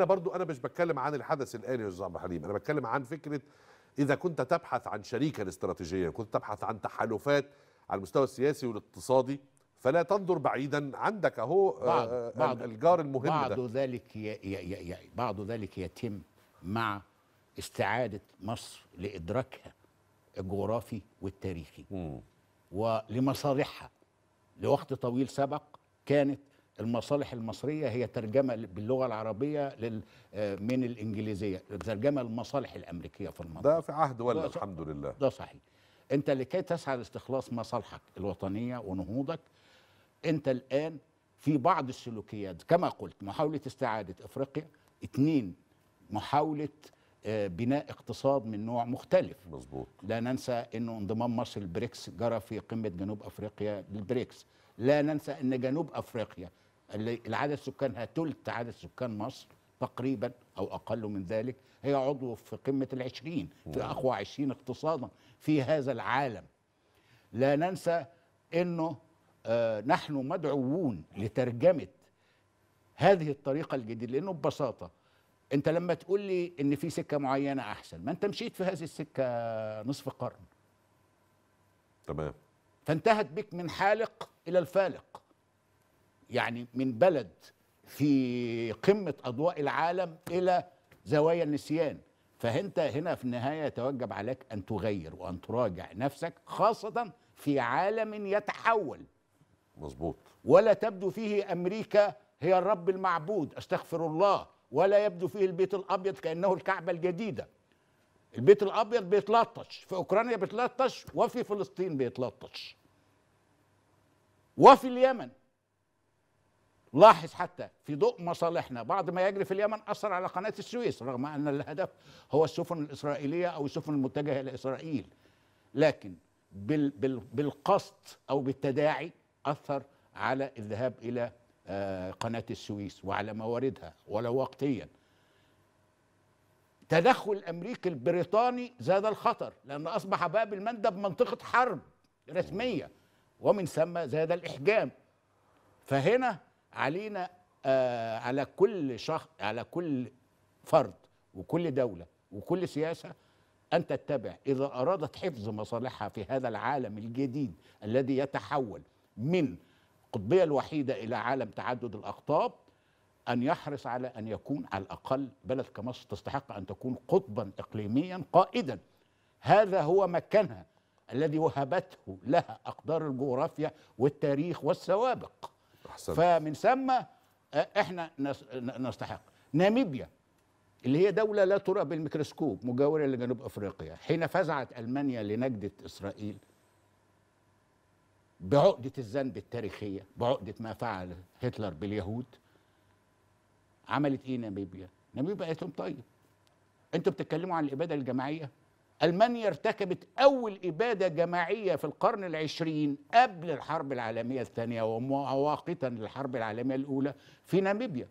انا برضو انا مش بتكلم عن الحدث الالي يا استاذ عبد الحليم انا بتكلم عن فكره اذا كنت تبحث عن شريكة استراتيجية كنت تبحث عن تحالفات على المستوى السياسي والاقتصادي فلا تنظر بعيدا عندك اهو آه، بعض آه بعض الجار المهم بعض ده. ذلك ي ي ي بعض ذلك يتم مع استعاده مصر لادراكها الجغرافي والتاريخي م. ولمصالحها لوقت طويل سبق كانت المصالح المصرية هي ترجمة باللغة العربية آه، من الإنجليزية ترجمة المصالح الأمريكية في المنطقة ده في عهد ولا الحمد لله ده صحيح أنت لكي تسعى لاستخلاص مصالحك الوطنية ونهوضك أنت الآن في بعض السلوكيات كما قلت محاولة استعادة أفريقيا اثنين محاولة آه، بناء اقتصاد من نوع مختلف مظبوط لا ننسى انه انضمام مصر البريكس جرى في قمه جنوب افريقيا للبريكس لا ننسى ان جنوب افريقيا اللي العدد سكانها ثلث عدد سكان مصر تقريبا أو أقل من ذلك هي عضو في قمة العشرين في نعم. أقوى عشرين اقتصادا في هذا العالم لا ننسى أنه آه، نحن مدعوون لترجمة هذه الطريقة الجديدة لأنه ببساطة أنت لما تقول لي أن في سكة معينة أحسن ما أنت مشيت في هذه السكة نصف قرن تمام فانتهت بك من حالق إلى الفالق يعني من بلد في قمة أضواء العالم إلى زوايا النسيان فأنت هنا في النهاية يتوجب عليك أن تغير وأن تراجع نفسك خاصة في عالم يتحول مظبوط ولا تبدو فيه أمريكا هي الرب المعبود أستغفر الله ولا يبدو فيه البيت الأبيض كأنه الكعبة الجديدة البيت الأبيض بيتلطش في أوكرانيا بيتلطش وفي فلسطين بيتلطش وفي اليمن لاحظ حتى في ضوء مصالحنا بعض ما يجري في اليمن أثر على قناة السويس رغم أن الهدف هو السفن الإسرائيلية أو السفن المتجهة إلى إسرائيل لكن بالقصد أو بالتداعي أثر على الذهاب إلى آه، قناة السويس وعلى مواردها ولو وقتيا تدخل الأمريكي البريطاني زاد الخطر لأن أصبح باب المندب منطقة حرب رسمية ومن ثم زاد الإحجام فهنا علينا آه على كل شخص على كل فرد وكل دولة وكل سياسة أن تتبع إذا أرادت حفظ مصالحها في هذا العالم الجديد الذي يتحول من قطبية الوحيدة إلى عالم تعدد الأقطاب أن يحرص على أن يكون على الأقل بلد كمصر تستحق أن تكون قطبا إقليميا قائدا هذا هو مكانها الذي وهبته لها أقدار الجغرافيا والتاريخ والسوابق أحسن. فمن ثم آه، احنا نستحق ناميبيا اللي هي دولة لا ترى بالميكروسكوب مجاورة لجنوب أفريقيا حين فزعت ألمانيا لنجدة إسرائيل بعقدة الذنب التاريخية بعقدة ما فعل هتلر باليهود عملت إيه ناميبيا؟ ناميبيا قالت لهم طيب أنتوا بتتكلموا عن الإبادة الجماعية ألمانيا ارتكبت أول إبادة جماعية في القرن العشرين قبل الحرب العالمية الثانية ومواقتا للحرب العالمية الأولى في ناميبيا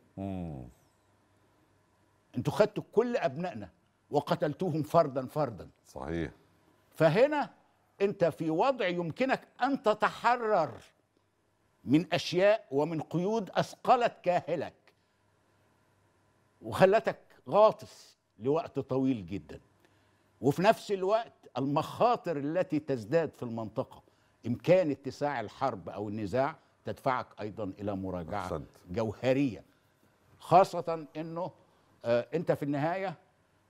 انتوا خدتوا كل أبنائنا وقتلتوهم فردا فردا صحيح فهنا أنت في وضع يمكنك أن تتحرر من أشياء ومن قيود أثقلت كاهلك وخلتك غاطس لوقت طويل جداً وفي نفس الوقت المخاطر التي تزداد في المنطقة إمكان اتساع الحرب أو النزاع تدفعك أيضا إلى مراجعة أحسنت. جوهرية خاصة أنه آه، أنت في النهاية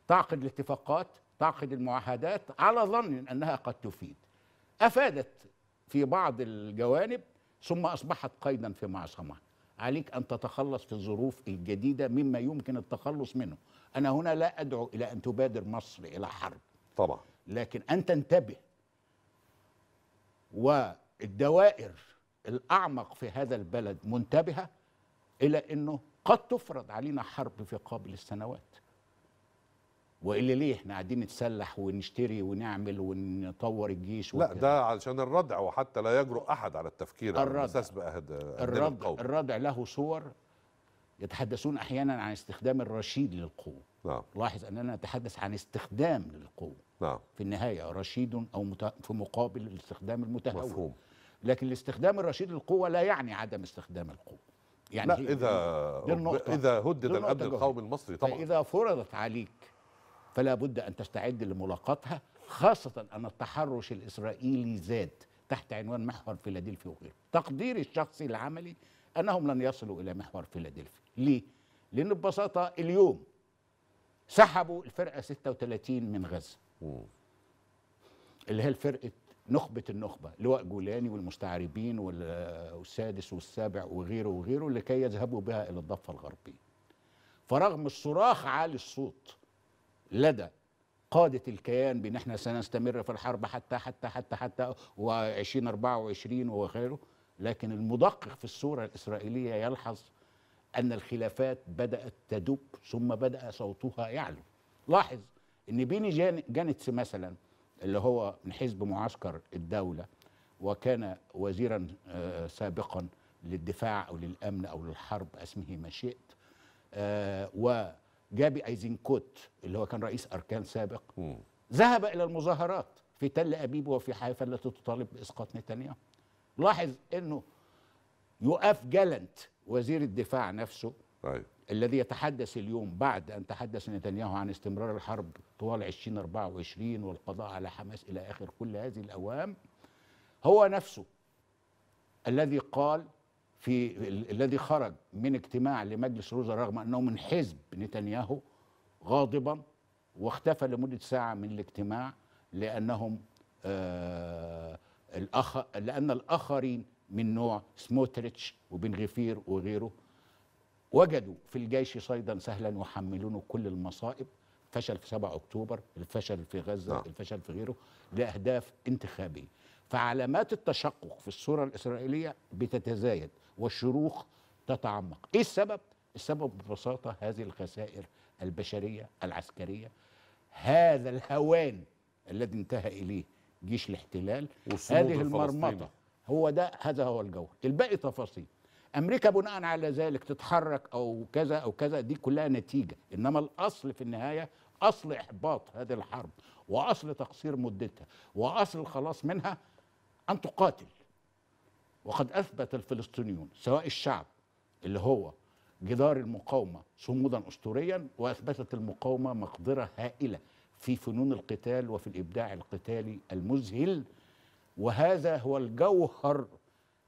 تعقد الاتفاقات تعقد المعاهدات على ظن أنها قد تفيد أفادت في بعض الجوانب ثم أصبحت قيدا في معصمة عليك أن تتخلص في الظروف الجديدة مما يمكن التخلص منه أنا هنا لا أدعو إلى أن تبادر مصر إلى حرب طبعا لكن أن تنتبه والدوائر الأعمق في هذا البلد منتبهة إلى أنه قد تفرض علينا حرب في قابل السنوات والا ليه احنا قاعدين نتسلح ونشتري ونعمل ونطور الجيش لا وكدا. ده علشان الردع وحتى لا يجرؤ احد على التفكير الردع على الردع بأهد الردع, الردع له صور يتحدثون احيانا عن استخدام الرشيد للقوه نعم لاحظ اننا نتحدث عن استخدام للقوه نعم في النهايه رشيد او مت... في مقابل الاستخدام المتهور مفهوم لكن الاستخدام الرشيد للقوه لا يعني عدم استخدام القوه يعني لا اذا اذا هدد الامن القومي المصري طبعا اذا فرضت عليك فلا بد ان تستعد لملاقاتها خاصه ان التحرش الاسرائيلي زاد تحت عنوان محور فيلادلفيا وغيره تقديري الشخصي العملي أنهم لن يصلوا إلى محور فيلادلفيا ليه؟ لأن ببساطة اليوم سحبوا الفرقة 36 من غزة اللي هي الفرقة نخبة النخبة لواء جولاني والمستعربين والسادس والسابع وغيره وغيره لكي يذهبوا بها إلى الضفة الغربية فرغم الصراخ عالي الصوت لدى قادة الكيان بأن احنا سنستمر في الحرب حتى حتى حتى حتى و2024 وغيره لكن المدقق في الصورة الإسرائيلية يلحظ أن الخلافات بدأت تدب ثم بدأ صوتها يعلو لاحظ أن بيني جانتس مثلا اللي هو من حزب معسكر الدولة وكان وزيرا آه، سابقا للدفاع أو للأمن أو للحرب اسمه ما شئت آه، وجابي أيزنكوت اللي هو كان رئيس أركان سابق ذهب إلى المظاهرات في تل أبيب وفي حيفا التي تطالب بإسقاط نتنياهو لاحظ انه يؤاف جالنت وزير الدفاع نفسه أيوة. الذي يتحدث اليوم بعد أن تحدث نتنياهو عن استمرار الحرب طوال 2024 والقضاء على حماس إلى آخر كل هذه الأوام هو نفسه الذي قال في الذي خرج من اجتماع لمجلس الوزراء رغم أنه من حزب نتنياهو غاضبا واختفى لمدة ساعة من الاجتماع لأنهم آه الأخ... لأن الآخرين من نوع سموتريتش وبن غفير وغيره وجدوا في الجيش صيدا سهلا وحملونه كل المصائب فشل في 7 أكتوبر الفشل في غزة نعم. الفشل في غيره لأهداف انتخابية فعلامات التشقق في الصورة الإسرائيلية بتتزايد والشروخ تتعمق إيه السبب؟ السبب ببساطة هذه الخسائر البشرية العسكرية هذا الهوان الذي انتهى إليه جيش الاحتلال هذه المرمطه هو ده هذا هو الجوهر الباقي تفاصيل امريكا بناء على ذلك تتحرك او كذا او كذا دي كلها نتيجه انما الاصل في النهايه اصل احباط هذه الحرب واصل تقصير مدتها واصل الخلاص منها ان تقاتل وقد اثبت الفلسطينيون سواء الشعب اللي هو جدار المقاومه صمودا اسطوريا واثبتت المقاومه مقدره هائله في فنون القتال وفي الابداع القتالي المذهل وهذا هو الجوهر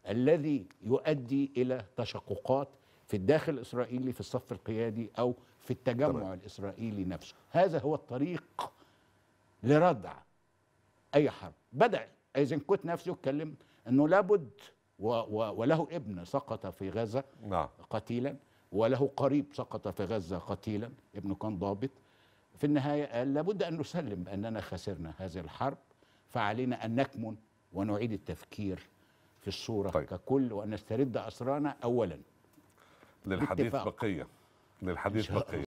الذي يؤدي الى تشققات في الداخل الاسرائيلي في الصف القيادي او في التجمع طبعا. الاسرائيلي نفسه هذا هو الطريق لردع اي حرب بدا ايزنكوت نفسه يتكلم انه لابد و و وله ابن سقط في غزه نعم. قتيلا وله قريب سقط في غزه قتيلا ابنه كان ضابط في النهاية لابد أن نسلم بأننا خسرنا هذه الحرب فعلينا أن نكمن ونعيد التفكير في الصورة طيب. ككل وأن نسترد أسرانا أولا للحديث بقية للحديث بقية